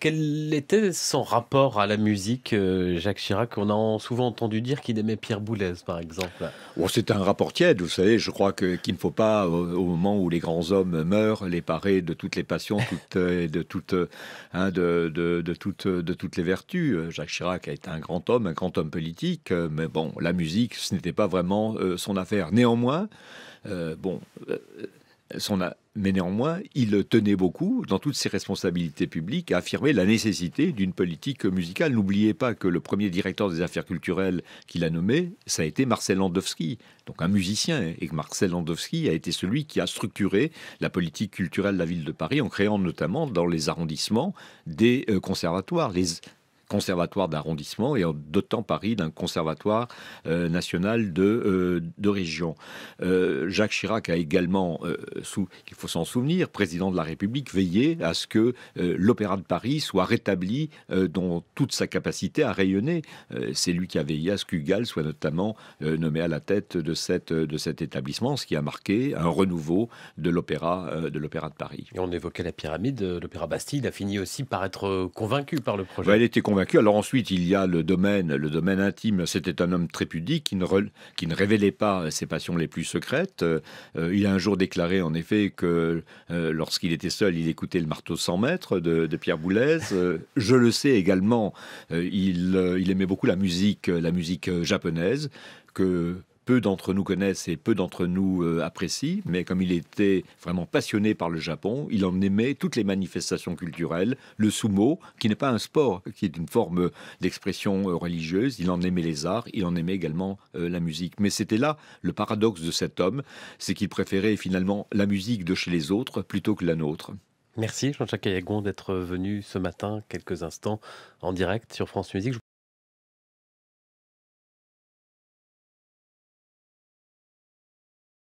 Quel était son rapport à la musique, euh, Jacques Chirac On a souvent entendu dire qu'il aimait Pierre Boulez, par exemple. Bon, c'est un rapport tiède, vous savez. Je crois qu'il ne faut pas, au, moment où les grands hommes meurent, les parer de toutes les passions euh, de, toutes, hein, de, de, toutes, les vertus. Jacques Chirac a été un grand homme, un grand homme politique, mais bon, la musique, ce n'était pas vraiment euh, son affaire. Néanmoins, bon, mais néanmoins, il tenait beaucoup, dans toutes ses responsabilités publiques, à affirmer la nécessité d'une politique musicale. N'oubliez pas que le premier directeur des affaires culturelles qu'il a nommé, ça a été Marcel Landowski, donc un musicien. Hein. Et que Marcel Landowski a été celui qui a structuré la politique culturelle de la ville de Paris en créant notamment dans les arrondissements des euh, conservatoires, les conservatoire d'arrondissement et en dotant Paris d'un conservatoire euh, national de, euh, de région. Euh, Jacques Chirac a également, sous, il faut s'en souvenir, président de la République, veillé à ce que l'Opéra de Paris soit rétabli dans toute sa capacité à rayonner. C'est lui qui a veillé à ce qu'Ugal soit notamment nommé à la tête de, cette, de cet établissement, ce qui a marqué un renouveau de l'Opéra de, l'opéra de Paris. Et on évoquait la pyramide, l'Opéra Bastille a fini aussi par être convaincu par le projet. elle était convaincue alors ensuite, il y a le domaine, le domaine intime. C'était un homme très pudique qui ne, qui ne révélait pas ses passions les plus secrètes. Euh, il a un jour déclaré, en effet, que euh, lorsqu'il était seul, il écoutait le marteau 100 mètres de, Pierre Boulez. Euh, je le sais également. il, il aimait beaucoup la musique, la musique japonaise que peu d'entre nous connaissent et peu d'entre nous euh, apprécient, mais comme il était vraiment passionné par le Japon, il en aimait toutes les manifestations culturelles, le sumo, qui n'est pas un sport, qui est une forme d'expression euh, religieuse, il en aimait les arts, il en aimait également euh, la musique. Mais c'était là le paradoxe de cet homme, c'est qu'il préférait finalement la musique de chez les autres plutôt que la nôtre. Merci Jean-Jacques Ayagon d'être venu ce matin quelques instants en direct sur France Musique.